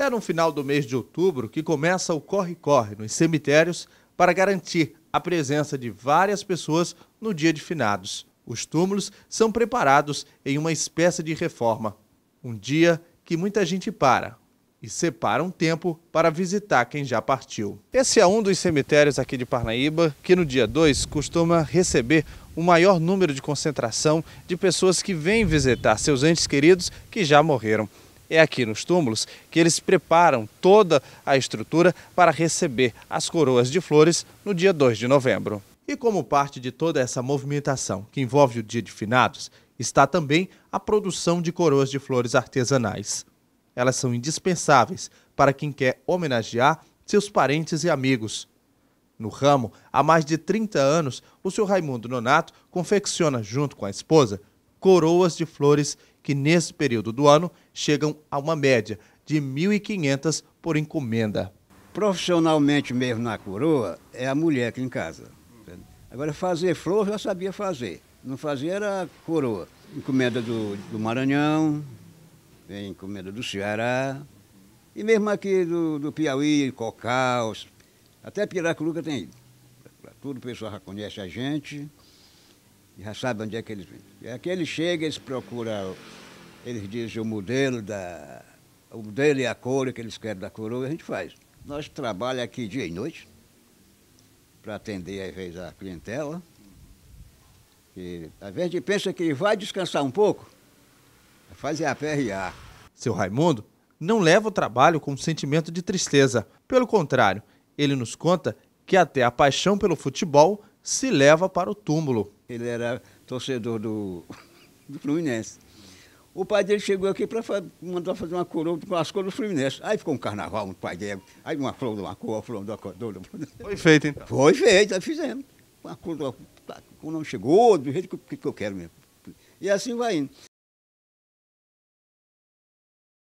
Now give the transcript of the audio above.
É no final do mês de outubro que começa o corre-corre nos cemitérios para garantir a presença de várias pessoas no dia de finados. Os túmulos são preparados em uma espécie de reforma. Um dia que muita gente para e separa um tempo para visitar quem já partiu. Esse é um dos cemitérios aqui de Parnaíba que no dia 2 costuma receber o maior número de concentração de pessoas que vêm visitar seus entes queridos que já morreram. É aqui nos túmulos que eles preparam toda a estrutura para receber as coroas de flores no dia 2 de novembro. E como parte de toda essa movimentação que envolve o Dia de Finados, está também a produção de coroas de flores artesanais. Elas são indispensáveis para quem quer homenagear seus parentes e amigos. No ramo, há mais de 30 anos, o senhor Raimundo Nonato confecciona, junto com a esposa, coroas de flores que nesse período do ano chegam a uma média de 1.500 por encomenda. Profissionalmente mesmo na coroa, é a mulher aqui em casa. Agora, fazer flor eu já sabia fazer. Não fazia era coroa. Encomenda do, do Maranhão, encomenda do Ceará, e mesmo aqui do, do Piauí, Cocal, até Piracuruca tem Tudo o pessoal já conhece a gente, e já sabe onde é que eles vêm. E aqui eles chegam, eles procuram eles dizem o modelo da. O modelo e a cor que eles querem da coroa, a gente faz. Nós trabalhamos aqui dia e noite, para atender às vezes a clientela. E, às vezes pensa que vai descansar um pouco, é fazer a PRA. Seu Raimundo não leva o trabalho com um sentimento de tristeza. Pelo contrário, ele nos conta que até a paixão pelo futebol se leva para o túmulo. Ele era torcedor do, do Fluminense. O pai dele chegou aqui para mandar fazer uma coroa com as cores do Fluminense. Aí ficou um carnaval um pai dele. Aí uma flor de uma cor, uma flor de uma cor. Foi feito, então? Foi feito, aí fizemos. Uma cor, uma, tá, o nome chegou, do jeito que, que eu quero mesmo. E assim vai indo.